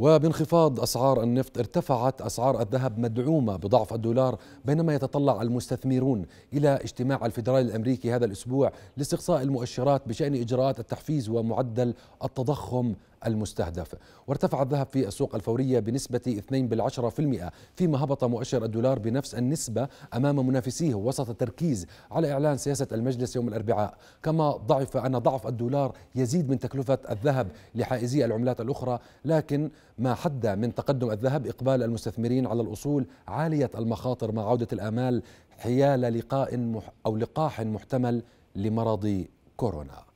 وبانخفاض أسعار النفط ارتفعت أسعار الذهب مدعومة بضعف الدولار بينما يتطلع المستثمرون إلى اجتماع الفدرالي الأمريكي هذا الأسبوع لاستقصاء المؤشرات بشأن إجراءات التحفيز ومعدل التضخم المستهدف وارتفع الذهب في السوق الفورية بنسبة 2 بالعشرة في المئة فيما هبط مؤشر الدولار بنفس النسبة أمام منافسيه وسط التركيز على إعلان سياسة المجلس يوم الأربعاء كما ضعف أن ضعف الدولار يزيد من تكلفة الذهب لحائزي العملات الأخرى لكن ما حد من تقدم الذهب إقبال المستثمرين على الأصول عالية المخاطر مع عودة الآمال حيال لقاء أو لقاح محتمل لمرض كورونا